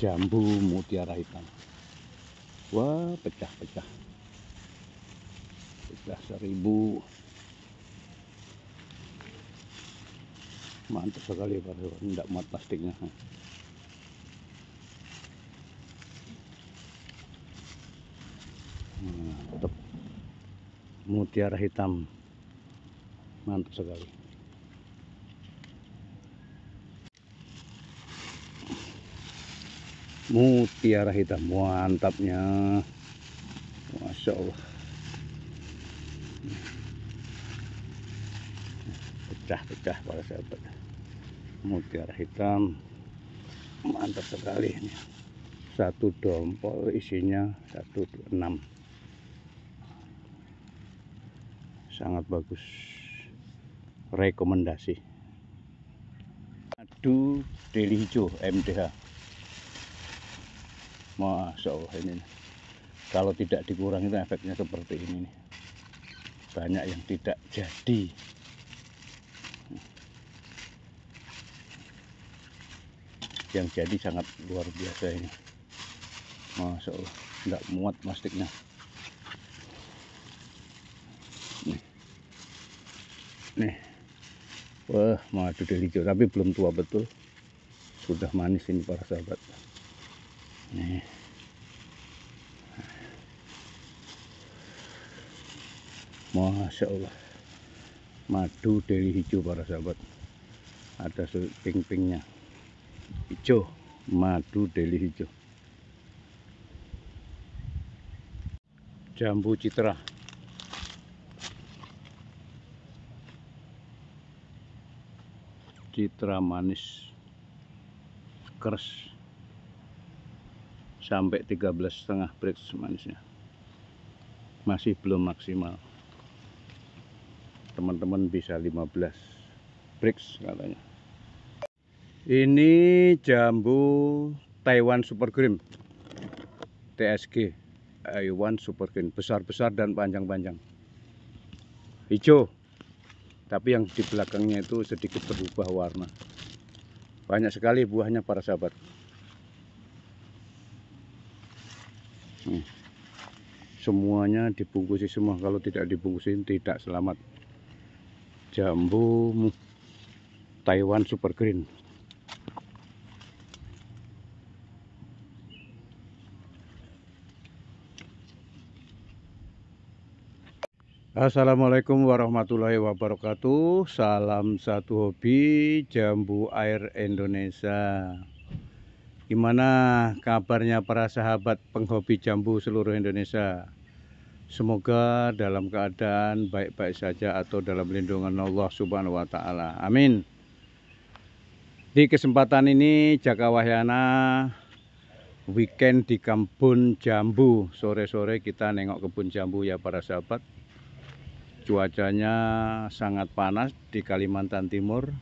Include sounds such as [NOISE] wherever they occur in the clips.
jambu mutiara hitam wah pecah-pecah pecah seribu mantap sekali pak tidak muat plastiknya nah, mutiara hitam mantap sekali mutiara hitam mantapnya Masya Allah pecah-pecah para sahabat mutiara hitam mantap sekali ini satu dompol isinya 126 sangat bagus rekomendasi Aduh, deli hijau MDH Masya Allah ini kalau tidak dikurangi itu efeknya seperti ini banyak yang tidak jadi yang jadi sangat luar biasa ini Masya Allah tidak muat plastiknya nih, nih. wah madu hijau tapi belum tua betul sudah manis ini para sahabat Masya Allah Madu dari hijau para sahabat Ada ping pinknya Hijau Madu dari hijau Jambu citra Citra manis Kers sampai 13 setengah bricks manisnya masih belum maksimal teman-teman bisa 15 bricks katanya ini jambu Taiwan Super Green TSG Taiwan Super Green besar-besar dan panjang-panjang hijau tapi yang di belakangnya itu sedikit berubah warna banyak sekali buahnya para sahabat semuanya dibungkusi semua kalau tidak dibungkusin tidak selamat jambu Taiwan super green Assalamualaikum warahmatullahi wabarakatuh Salam satu hobi Jambu air Indonesia Gimana kabarnya para sahabat penghobi jambu seluruh Indonesia? Semoga dalam keadaan baik-baik saja atau dalam lindungan Allah Subhanahu wa taala. Amin. Di kesempatan ini Jaka Wahyana weekend di Kebun Jambu. Sore-sore kita nengok kebun jambu ya para sahabat. Cuacanya sangat panas di Kalimantan Timur,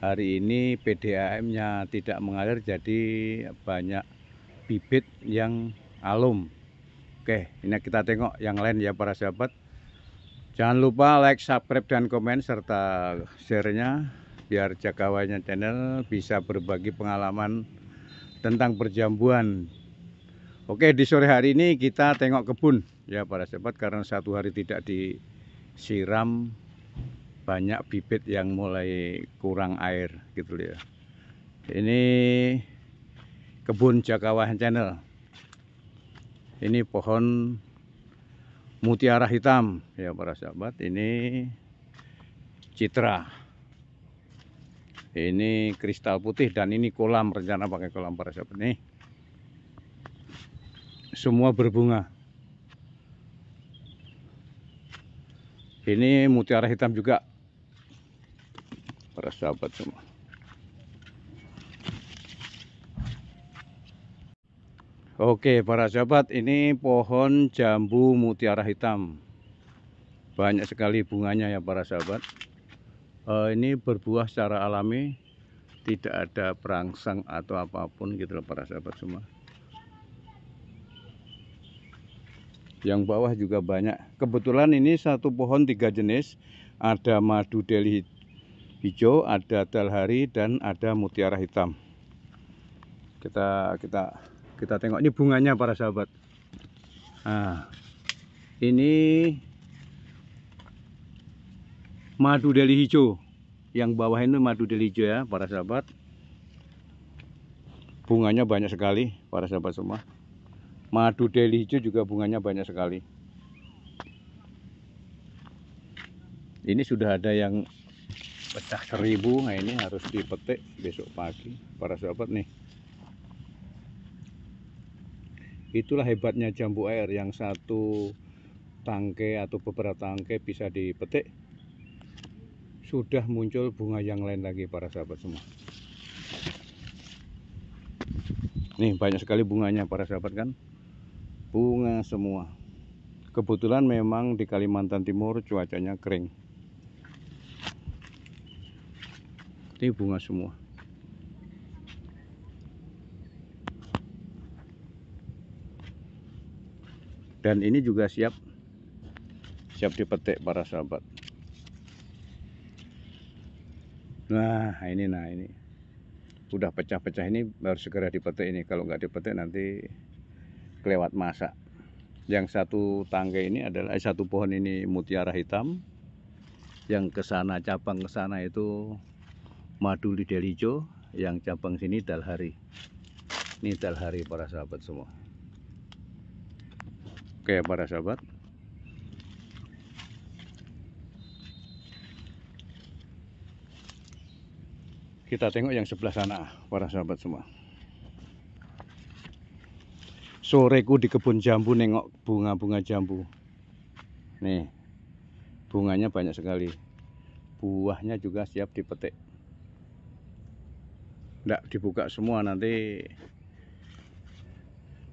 hari ini PDAM-nya tidak mengalir jadi banyak bibit yang alum. Oke, ini kita tengok yang lain ya para sahabat. Jangan lupa like, subscribe, dan komen serta share-nya biar Jakawanya Channel bisa berbagi pengalaman tentang perjambuan. Oke, di sore hari ini kita tengok kebun ya para sahabat karena satu hari tidak disiram banyak bibit yang mulai kurang air gitu ya ini kebun Jakawahan Channel ini pohon mutiara hitam ya para sahabat ini citra ini kristal putih dan ini kolam rencana pakai kolam para sahabat nih semua berbunga ini mutiara hitam juga para sahabat semua Oke para sahabat ini pohon jambu mutiara hitam banyak sekali bunganya ya para sahabat E, ini berbuah secara alami tidak ada perangsang atau apapun gitu loh para sahabat semua yang bawah juga banyak kebetulan ini satu pohon tiga jenis ada madu delhi hijau, ada dalhari dan ada mutiara hitam. Kita kita kita tengok ini bunganya para sahabat. Nah, ini madu deli hijau. Yang bawah ini madu deli hijau ya para sahabat. Bunganya banyak sekali para sahabat semua. Madu deli hijau juga bunganya banyak sekali. Ini sudah ada yang pecah kan? seribu nah ini harus dipetik besok pagi para sahabat nih itulah hebatnya jambu air yang satu tangke atau beberapa tangke bisa dipetik sudah muncul bunga yang lain lagi para sahabat semua nih banyak sekali bunganya para sahabat kan bunga semua kebetulan memang di Kalimantan Timur cuacanya kering ini bunga semua dan ini juga siap siap dipetik para sahabat nah ini nah ini udah pecah-pecah ini baru segera dipetik ini kalau nggak dipetik nanti kelewat masa. yang satu tangga ini adalah eh, satu pohon ini mutiara hitam yang kesana cabang kesana itu Maduli Delijo yang cabang sini Dalhari ini Dalhari para sahabat semua oke para sahabat kita tengok yang sebelah sana para sahabat semua soreku di kebun jambu nengok bunga-bunga jambu nih bunganya banyak sekali buahnya juga siap dipetik tidak dibuka semua nanti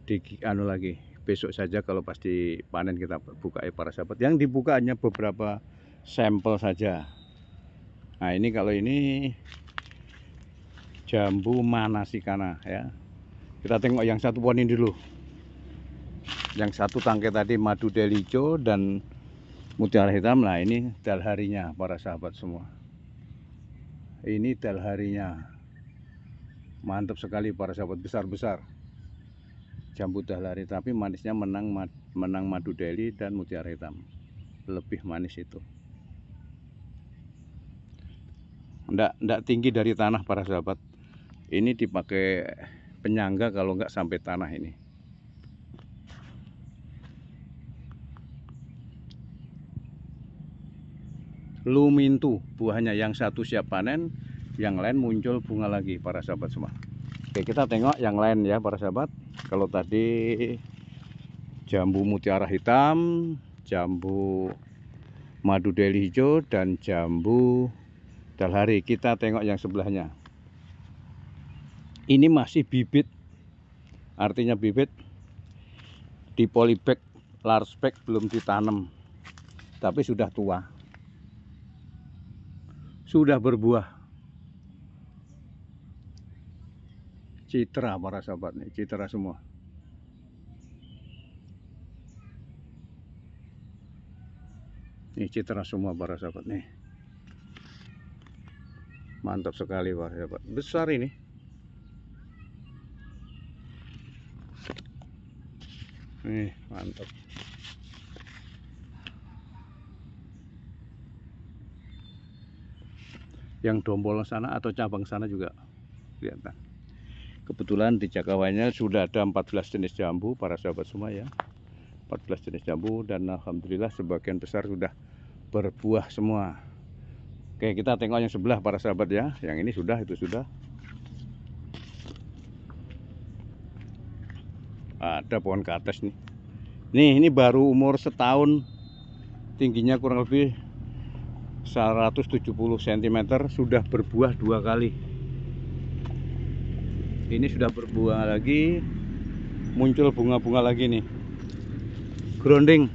di anu lagi besok saja kalau pasti panen kita buka ya para sahabat yang dibuka hanya beberapa sampel saja nah ini kalau ini jambu manasikana ya kita tengok yang satu pohon ini dulu yang satu tangke tadi madu delico dan mutiara hitam lah ini dalharinya para sahabat semua ini dalharinya mantap sekali para sahabat besar-besar jambu dahlari tapi manisnya menang menang madu deli dan mutiara hitam lebih manis itu ndak ndak tinggi dari tanah para sahabat ini dipakai penyangga kalau nggak sampai tanah ini lumintu buahnya yang satu siap panen yang lain muncul bunga lagi para sahabat semua oke kita tengok yang lain ya para sahabat kalau tadi jambu mutiara hitam jambu madu deli hijau dan jambu dalhari kita tengok yang sebelahnya ini masih bibit artinya bibit di polybag large bag belum ditanam tapi sudah tua sudah berbuah citra para sahabat nih, citra semua. Ini citra semua para sahabat nih. Mantap sekali para sahabat. Besar ini. Nih, mantap. Yang dombol sana atau cabang sana juga kelihatan kebetulan di Jakawanya sudah ada 14 jenis jambu para sahabat semua ya 14 jenis jambu dan Alhamdulillah sebagian besar sudah berbuah semua Oke kita tengok yang sebelah para sahabat ya yang ini sudah itu sudah ada pohon ke atas nih nih ini baru umur setahun tingginya kurang lebih 170 cm sudah berbuah dua kali ini sudah berbunga lagi muncul bunga-bunga lagi nih grounding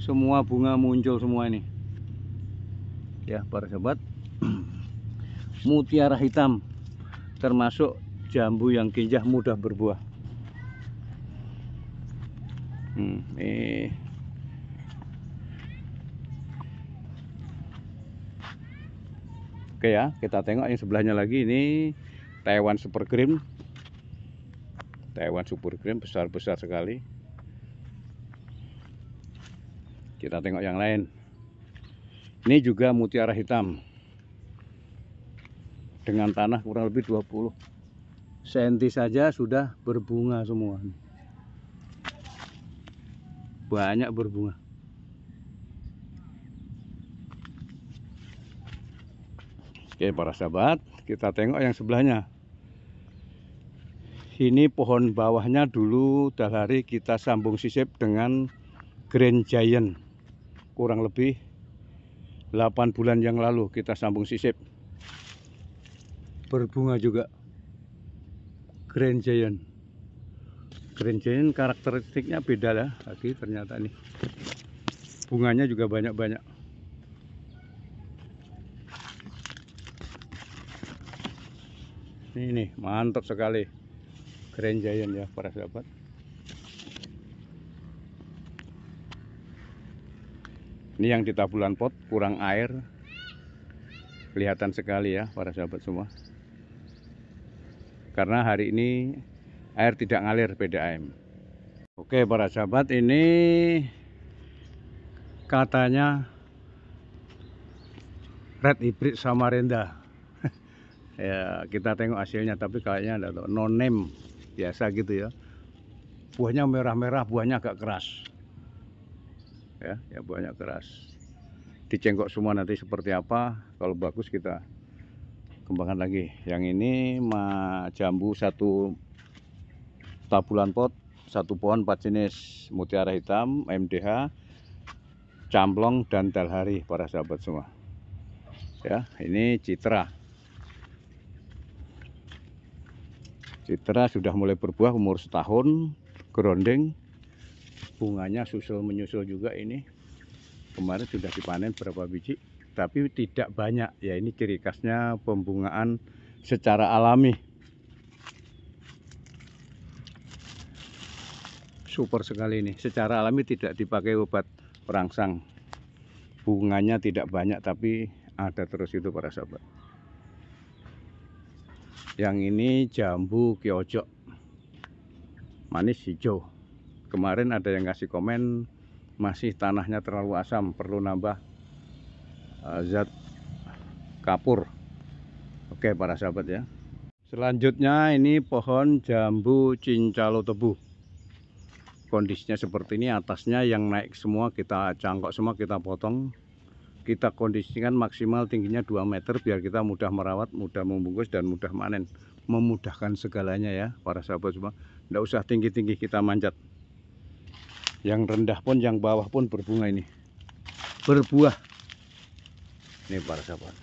semua bunga muncul semua ini ya para sobat [CLEARS THROAT] mutiara hitam termasuk jambu yang kinjah mudah berbuah hmm, eh. Oke ya, kita tengok yang sebelahnya lagi ini Taiwan Super cream, Taiwan Super cream besar-besar sekali kita tengok yang lain ini juga mutiara hitam dengan tanah kurang lebih 20 cm saja sudah berbunga semua banyak berbunga Oke para sahabat kita tengok yang sebelahnya ini pohon bawahnya dulu udah kita sambung sisip dengan Grand Giant. Kurang lebih 8 bulan yang lalu kita sambung sisip. Berbunga juga. Grand Giant. Grand Giant karakteristiknya beda lah tadi ternyata nih. Bunganya juga banyak-banyak. ini mantap sekali Grand giant ya para sahabat ini yang di tabulan pot kurang air kelihatan sekali ya para sahabat semua karena hari ini air tidak ngalir PDAM Oke para sahabat ini katanya red hybrid sama renda [LAUGHS] ya kita tengok hasilnya tapi kayaknya ada no name biasa gitu ya buahnya merah-merah buahnya agak keras ya ya buahnya keras dicengkok semua nanti seperti apa kalau bagus kita kembangkan lagi yang ini ma jambu satu tabulan pot satu pohon empat jenis mutiara hitam MDH camplong dan telhari para sahabat semua ya ini citra Citra sudah mulai berbuah umur setahun, gerondeng, bunganya susul menyusul juga ini. Kemarin sudah dipanen berapa biji, tapi tidak banyak. Ya ini ciri khasnya pembungaan secara alami. Super sekali ini, secara alami tidak dipakai obat perangsang. Bunganya tidak banyak tapi ada terus itu para sahabat yang ini jambu kiojok manis hijau kemarin ada yang kasih komen masih tanahnya terlalu asam perlu nambah eh, zat kapur oke para sahabat ya selanjutnya ini pohon jambu cincalo tebu kondisinya seperti ini atasnya yang naik semua kita cangkok semua kita potong kita kondisikan maksimal tingginya 2 meter biar kita mudah merawat, mudah membungkus dan mudah manen, Memudahkan segalanya ya para sahabat semua. Tidak usah tinggi-tinggi kita manjat. Yang rendah pun, yang bawah pun berbunga ini. Berbuah. Ini para sahabat.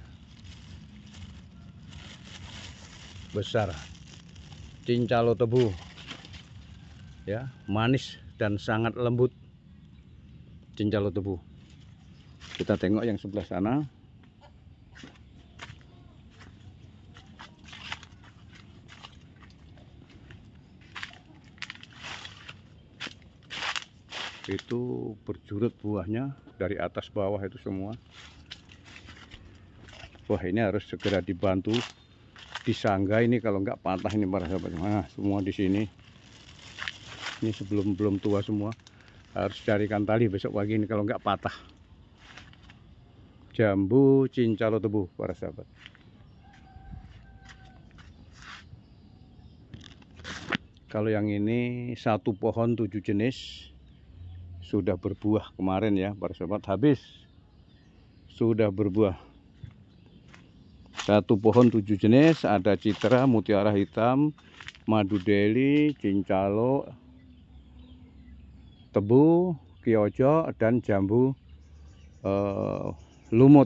Besar. Cincalo tebu. Ya, manis dan sangat lembut. Cincalo tebu kita tengok yang sebelah sana itu berjurut buahnya dari atas bawah itu semua wah ini harus segera dibantu disangga ini kalau nggak patah ini para sahabat nah, semua di sini ini sebelum belum tua semua harus carikan tali besok pagi ini kalau nggak patah jambu cincalo tebu para sahabat kalau yang ini satu pohon tujuh jenis sudah berbuah kemarin ya para sahabat habis sudah berbuah satu pohon tujuh jenis ada citra mutiara hitam madu deli cincalo tebu kiojo dan jambu eh, lumut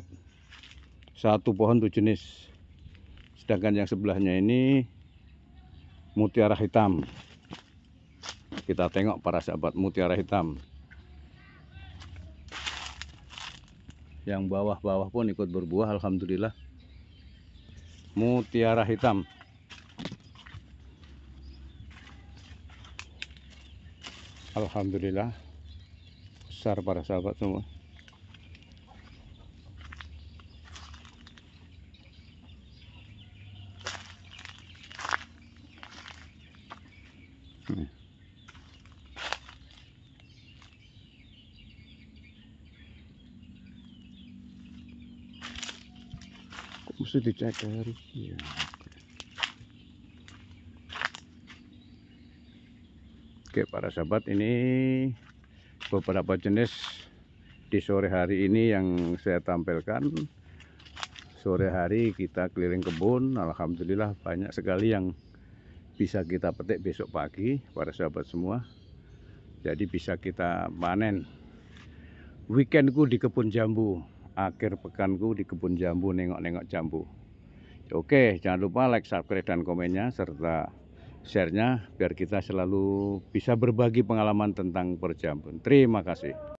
satu pohon tuh jenis sedangkan yang sebelahnya ini mutiara hitam kita tengok para sahabat mutiara hitam yang bawah-bawah pun ikut berbuah Alhamdulillah mutiara hitam Alhamdulillah besar para sahabat semua Hmm. mesti dicek mesti kan? ya Oke para sahabat ini beberapa jenis di sore hari ini yang saya tampilkan sore hari kita keliling kebun Alhamdulillah banyak sekali yang bisa kita petik besok pagi para sahabat semua jadi bisa kita panen weekendku di kebun jambu akhir pekanku di kebun jambu nengok-nengok jambu oke jangan lupa like subscribe dan komennya serta sharenya biar kita selalu bisa berbagi pengalaman tentang perjambun terima kasih